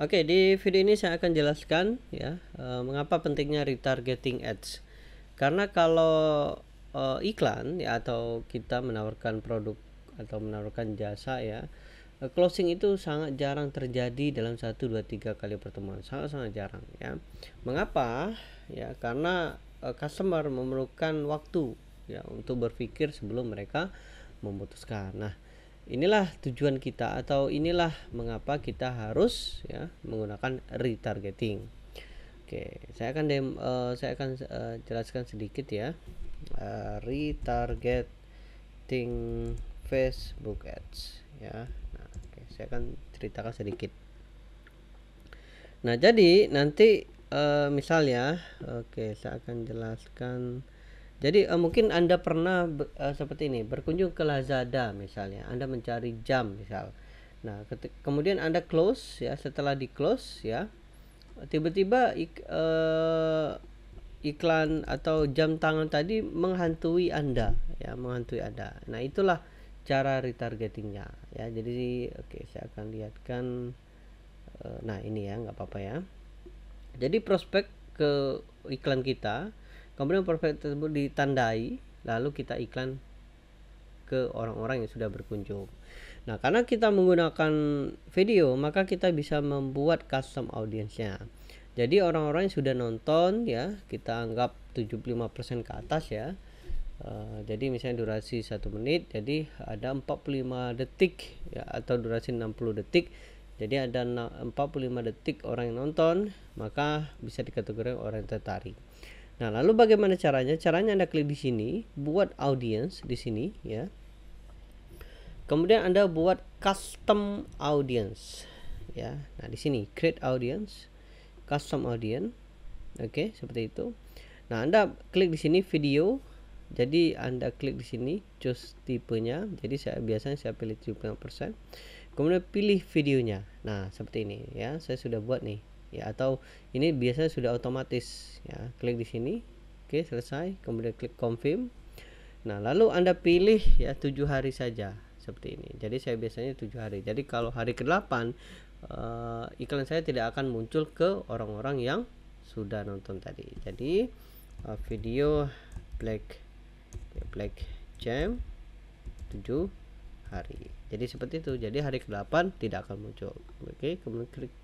Oke, di video ini saya akan jelaskan ya e, mengapa pentingnya retargeting ads. Karena kalau e, iklan ya atau kita menawarkan produk atau menawarkan jasa ya, e, closing itu sangat jarang terjadi dalam satu dua tiga kali pertemuan. Sangat-sangat jarang ya. Mengapa? Ya, karena e, customer memerlukan waktu ya untuk berpikir sebelum mereka memutuskan. Nah, inilah tujuan kita atau inilah mengapa kita harus ya menggunakan retargeting. Oke, saya akan dem, uh, saya akan uh, jelaskan sedikit ya. Uh, retargeting Facebook Ads ya. Nah, oke, saya akan ceritakan sedikit. Nah, jadi nanti uh, misalnya oke, saya akan jelaskan jadi uh, mungkin Anda pernah uh, seperti ini, berkunjung ke Lazada misalnya, Anda mencari jam misal. Nah, kemudian Anda close ya, setelah di close ya, tiba-tiba ik uh, iklan atau jam tangan tadi menghantui Anda ya, menghantui Anda. Nah, itulah cara retargetingnya ya. Jadi oke, okay, saya akan lihatkan uh, nah ini ya, nggak apa-apa ya. Jadi prospek ke iklan kita Kemudian profil tersebut ditandai, lalu kita iklan ke orang-orang yang sudah berkunjung. Nah, karena kita menggunakan video, maka kita bisa membuat custom audiensnya. Jadi orang-orang yang sudah nonton ya, kita anggap 75% ke atas ya. Uh, jadi misalnya durasi satu menit, jadi ada 45 detik ya atau durasi 60 detik. Jadi ada 45 detik orang yang nonton, maka bisa dikategorikan orang yang tertarik. Nah, lalu bagaimana caranya? Caranya Anda klik di sini, buat audience di sini ya. Kemudian Anda buat custom audience ya. Nah, di sini create audience, custom audience. Oke, seperti itu. Nah, Anda klik di sini video. Jadi Anda klik di sini choose tipenya. Jadi saya biasanya saya pilih 70%. Kemudian pilih videonya. Nah, seperti ini ya. Saya sudah buat nih ya atau ini biasanya sudah otomatis ya klik di sini oke selesai kemudian klik confirm nah lalu anda pilih ya tujuh hari saja seperti ini jadi saya biasanya tujuh hari jadi kalau hari ke-8 uh, eh, iklan saya tidak akan muncul ke orang-orang yang sudah nonton tadi jadi uh, video black ya, black jam tujuh hari jadi seperti itu jadi hari ke-8 tidak akan muncul oke kemudian klik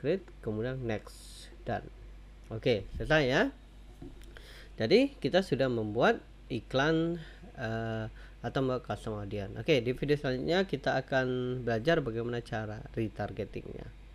create kemudian next dan oke okay, selesai ya jadi kita sudah membuat iklan uh, atau membuat custom audience oke okay, di video selanjutnya kita akan belajar bagaimana cara retargetingnya